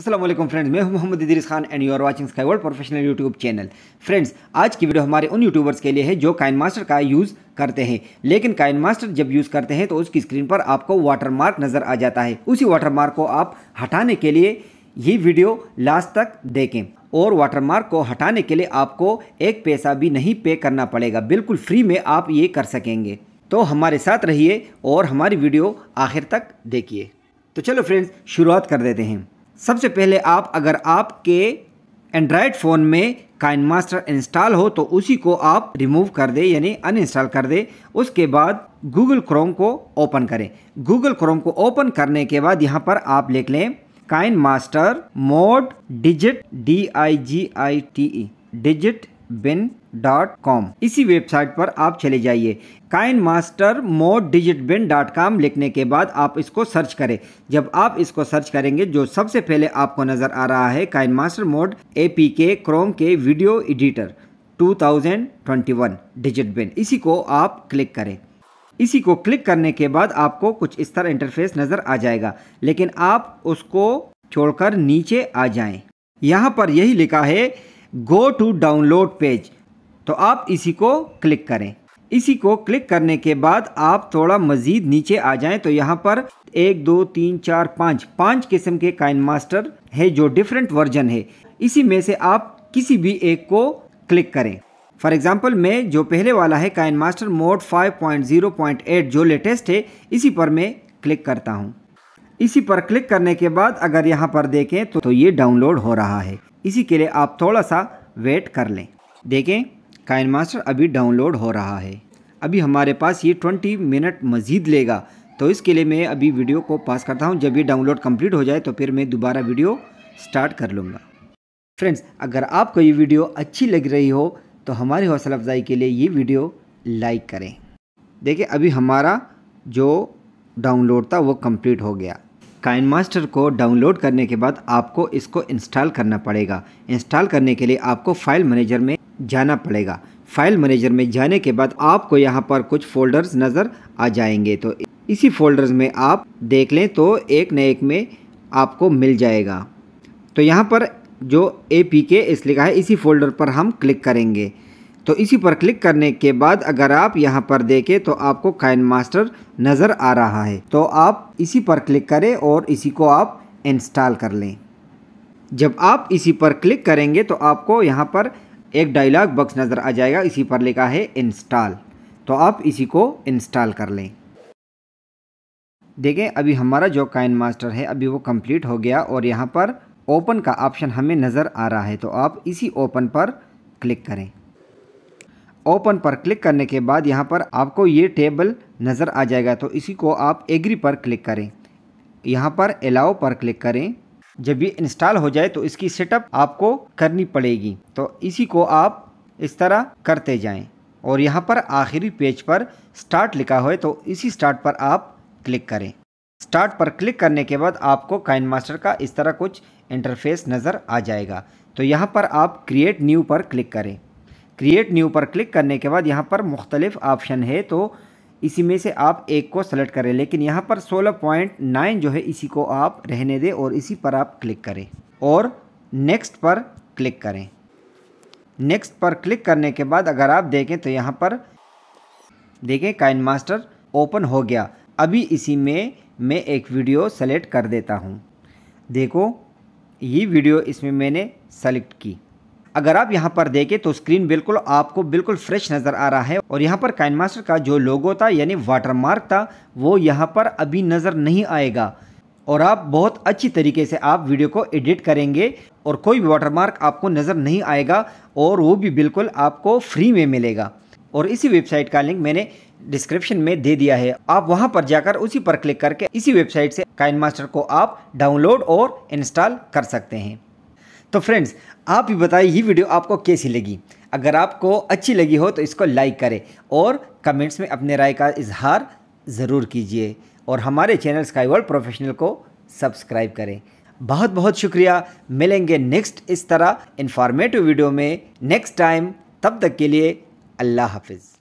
Aslam friends मैं हूं Mohammad Idris Khan and you are watching Sky World Professional YouTube channel friends आज की वीडियो हमारे उन यूट्यूबर्स के लिए है जो काइन मास्टर का यूज़ करते हैं लेकिन काइन मास्टर जब यूज़ करते हैं तो उसकी स्क्रीन पर आपको वाटर मार्क नज़र आ जाता है उसी वाटर मार्क को आप हटाने के लिए ये वीडियो लास्ट तक देखें और वाटरमार्क को हटाने के लिए आपको एक पैसा भी नहीं पे करना पड़ेगा बिल्कुल फ्री में आप ये कर सकेंगे तो हमारे साथ रहिए और हमारी वीडियो आखिर तक देखिए तो चलो फ्रेंड्स शुरुआत कर देते हैं सबसे पहले आप अगर आपके एंड्रॉयड फ़ोन में काइन मास्टर इंस्टॉल हो तो उसी को आप रिमूव कर दे यानी अनइंस्टॉल कर दे उसके बाद गूगल क्रोम को ओपन करें गूगल क्रोम को ओपन करने के बाद यहाँ पर आप लिख लें KineMaster mod digit D I G I T E digit bin dot com इसी वेबसाइट पर आप चले जाइए KineMaster mod digit bin dot com लिखने के बाद आप इसको सर्च करें जब आप इसको सर्च करेंगे जो सबसे पहले आपको नज़र आ रहा है KineMaster mod A P K Chrome के वीडियो एडिटर 2021 डिजिट बिन इसी को आप क्लिक करें इसी को क्लिक करने के बाद आपको कुछ इस तरह इंटरफेस नज़र आ जाएगा लेकिन आप उसको छोड़कर नीचे आ जाएं। यहाँ पर यही लिखा है गो टू डाउनलोड पेज तो आप इसी को क्लिक करें इसी को क्लिक करने के बाद आप थोड़ा मज़ीद नीचे आ जाएं तो यहाँ पर एक दो तीन चार पाँच पाँच किस्म के काइन मास्टर है जो डिफरेंट वर्जन है इसी में से आप किसी भी एक को क्लिक करें फॉर एग्ज़ाम्पल मैं जो पहले वाला है काइन मास्टर मोड 5.0.8 जो लेटेस्ट है इसी पर मैं क्लिक करता हूँ इसी पर क्लिक करने के बाद अगर यहाँ पर देखें तो, तो ये डाउनलोड हो रहा है इसी के लिए आप थोड़ा सा वेट कर लें देखें काइन मास्टर अभी डाउनलोड हो रहा है अभी हमारे पास ये ट्वेंटी मिनट मज़ीद लेगा तो इसके लिए मैं अभी वीडियो को पास करता हूँ जब ये डाउनलोड कम्प्लीट हो जाए तो फिर मैं दोबारा वीडियो स्टार्ट कर लूँगा फ्रेंड्स अगर आपको ये वीडियो अच्छी लग रही हो तो हमारी हौसला अफजाई के लिए ये वीडियो लाइक करें देखिए अभी हमारा जो डाउनलोड था वो कंप्लीट हो गया काइन मास्टर को डाउनलोड करने के बाद आपको इसको इंस्टॉल करना पड़ेगा इंस्टॉल करने के लिए आपको फाइल मैनेजर में जाना पड़ेगा फाइल मैनेजर में जाने के बाद आपको यहाँ पर कुछ फोल्डर्स नज़र आ जाएंगे तो इसी फोल्डर्स में आप देख लें तो एक न एक में आपको मिल जाएगा तो यहाँ पर जो ए पी के इस लिखा है इसी फोल्डर पर हम क्लिक करेंगे तो इसी पर क्लिक करने के बाद अगर आप यहाँ पर देखें तो आपको काइन मास्टर नज़र आ रहा है तो आप इसी पर क्लिक करें और इसी को आप इंस्टॉल कर लें जब आप इसी पर क्लिक करेंगे तो आपको यहाँ पर एक डायलॉग बॉक्स नज़र आ जाएगा इसी पर लिखा है इंस्टॉल तो आप इसी को इंस्टॉल कर लें देखें अभी हमारा जो काइन मास्टर है अभी वो कंप्लीट हो गया और यहाँ पर ओपन का ऑप्शन हमें नज़र आ रहा है तो आप इसी ओपन पर क्लिक करें ओपन पर क्लिक करने के बाद यहाँ पर आपको ये टेबल नज़र आ जाएगा तो इसी को आप एग्री पर क्लिक करें यहाँ पर अलाउ पर क्लिक करें जब ये इंस्टॉल हो जाए तो इसकी सेटअप आपको करनी पड़ेगी तो इसी को आप इस तरह करते जाएं और यहाँ पर आखिरी पेज पर स्टार्ट लिखा हुआ है तो इसी स्टार्ट पर आप क्लिक करें स्टार्ट पर क्लिक करने के बाद आपको काइन मास्टर का इस तरह कुछ इंटरफेस नज़र आ जाएगा तो यहाँ पर आप क्रिएट न्यू पर क्लिक करें क्रिएट न्यू पर क्लिक करने के बाद यहाँ पर मुख्तलिफ ऑप्शन है तो इसी में से आप एक को सेलेक्ट करें लेकिन यहाँ पर 16.9 जो है इसी को आप रहने दें और इसी पर आप क्लिक करें और नेक्स्ट पर क्लिक करें नेक्स्ट पर क्लिक करने के बाद अगर आप देखें तो यहाँ पर देखें काइन मास्टर ओपन हो गया अभी इसी में मैं एक वीडियो सेलेक्ट कर देता हूँ देखो ये वीडियो इसमें मैंने सेलेक्ट की अगर आप यहाँ पर देखें तो स्क्रीन बिल्कुल आपको बिल्कुल फ्रेश नज़र आ रहा है और यहाँ पर काइन मास्टर का जो लोगो था यानी वाटरमार्क था वो यहाँ पर अभी नज़र नहीं आएगा और आप बहुत अच्छी तरीके से आप वीडियो को एडिट करेंगे और कोई भी वाटरमार्क आपको नज़र नहीं आएगा और वो भी बिल्कुल आपको फ्री में मिलेगा और इसी वेबसाइट का लिंक मैंने डिस्क्रिप्शन में दे दिया है आप वहाँ पर जाकर उसी पर क्लिक करके इसी वेबसाइट से काइन मास्टर को आप डाउनलोड और इंस्टॉल कर सकते हैं तो फ्रेंड्स आप भी बताइए ये वीडियो आपको कैसी लगी अगर आपको अच्छी लगी हो तो इसको लाइक करें और कमेंट्स में अपने राय का इजहार ज़रूर कीजिए और हमारे चैनल स्काई वर्ल्ड प्रोफेशनल को सब्सक्राइब करें बहुत बहुत शुक्रिया मिलेंगे नेक्स्ट इस तरह इन्फॉर्मेटिव वीडियो में नेक्स्ट टाइम तब तक के लिए अल्लाह हाफिज़